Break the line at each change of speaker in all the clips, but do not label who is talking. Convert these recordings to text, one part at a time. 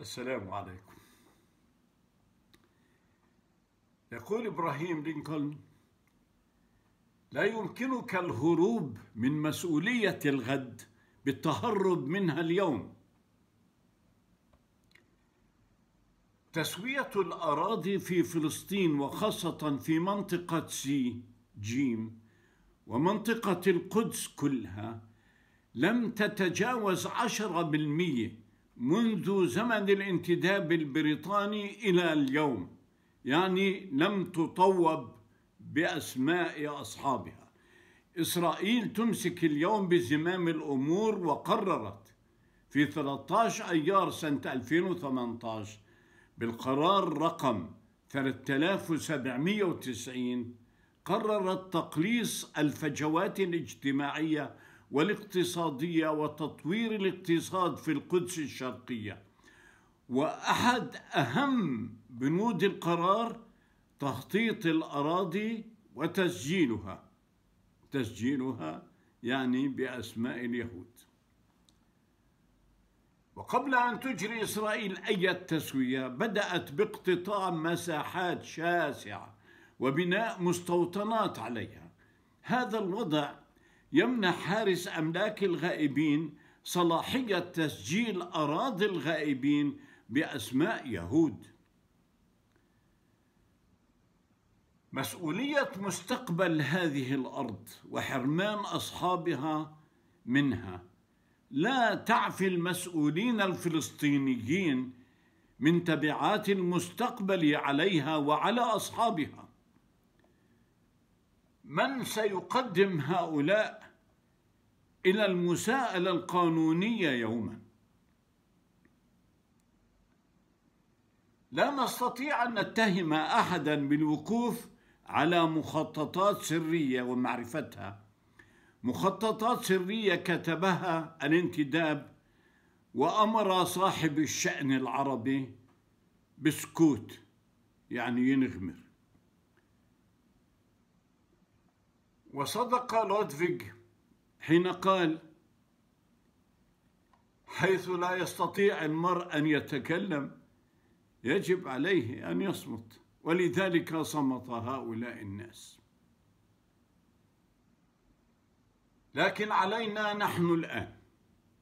السلام عليكم يقول إبراهيم لينكولن لا يمكنك الهروب من مسؤولية الغد بالتهرب منها اليوم تسوية الأراضي في فلسطين وخاصة في منطقة سي جيم ومنطقة القدس كلها لم تتجاوز عشرة بالمئة منذ زمن الانتداب البريطاني إلى اليوم يعني لم تطوب بأسماء أصحابها إسرائيل تمسك اليوم بزمام الأمور وقررت في 13 أيار سنة 2018 بالقرار رقم 3790 قررت تقليص الفجوات الاجتماعية والاقتصادية وتطوير الاقتصاد في القدس الشرقية وأحد أهم بنود القرار تخطيط الأراضي وتسجيلها تسجيلها يعني بأسماء اليهود وقبل أن تجري إسرائيل أي تسوية بدأت باقتطاع مساحات شاسعة وبناء مستوطنات عليها هذا الوضع يمنح حارس أملاك الغائبين صلاحية تسجيل أراضي الغائبين بأسماء يهود مسؤولية مستقبل هذه الأرض وحرمان أصحابها منها لا تعفي المسؤولين الفلسطينيين من تبعات المستقبل عليها وعلى أصحابها من سيقدم هؤلاء إلى المساءلة القانونية يوما لا نستطيع أن نتهم أحدا بالوقوف على مخططات سرية ومعرفتها مخططات سرية كتبها الانتداب وأمر صاحب الشأن العربي بسكوت يعني ينغمر وصدق لودفيج حين قال حيث لا يستطيع المرء أن يتكلم يجب عليه أن يصمت ولذلك صمت هؤلاء الناس لكن علينا نحن الآن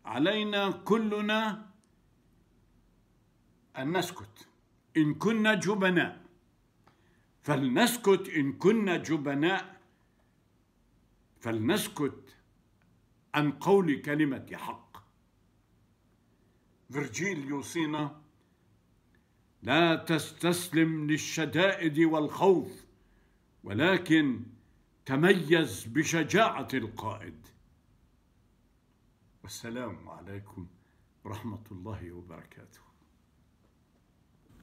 علينا كلنا أن نسكت إن كنا جبناء فلنسكت إن كنا جبناء فلنسكت عن قول كلمة حق فيرجيل يوصينا لا تستسلم للشدائد والخوف ولكن تميز بشجاعة القائد والسلام عليكم ورحمة الله وبركاته